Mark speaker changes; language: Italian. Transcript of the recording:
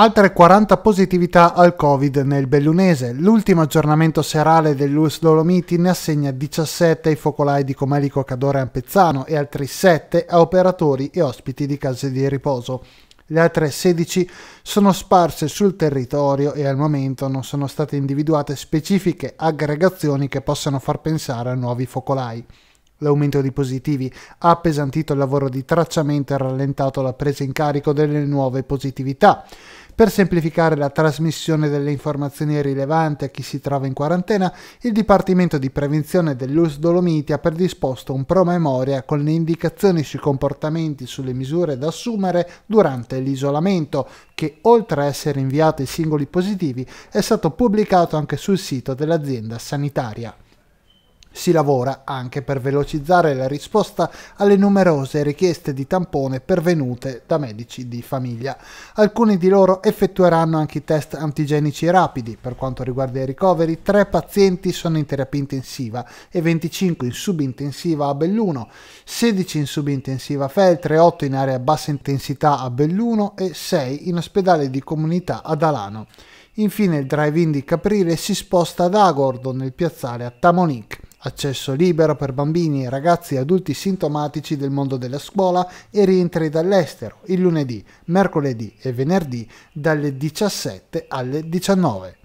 Speaker 1: Altre 40 positività al Covid nel Bellunese. L'ultimo aggiornamento serale dell'US Dolomiti ne assegna 17 ai focolai di Comelico Cadore Ampezzano e altri 7 a operatori e ospiti di case di riposo. Le altre 16 sono sparse sul territorio e al momento non sono state individuate specifiche aggregazioni che possano far pensare a nuovi focolai. L'aumento di positivi ha appesantito il lavoro di tracciamento e rallentato la presa in carico delle nuove positività. Per semplificare la trasmissione delle informazioni rilevanti a chi si trova in quarantena, il Dipartimento di Prevenzione dell'US Dolomiti ha predisposto un promemoria con le indicazioni sui comportamenti e sulle misure da assumere durante l'isolamento, che oltre a essere inviato ai singoli positivi è stato pubblicato anche sul sito dell'azienda sanitaria. Si lavora anche per velocizzare la risposta alle numerose richieste di tampone pervenute da medici di famiglia. Alcuni di loro effettueranno anche i test antigenici rapidi. Per quanto riguarda i ricoveri, tre pazienti sono in terapia intensiva e 25 in subintensiva a Belluno, 16 in subintensiva a Feltre, 8 in area a bassa intensità a Belluno e 6 in ospedale di comunità ad Alano. Infine il drive-in di Caprile si sposta ad Agordo nel piazzale a Tamonic accesso libero per bambini, ragazzi e adulti sintomatici del mondo della scuola e rientri dall'estero il lunedì, mercoledì e venerdì dalle 17 alle 19.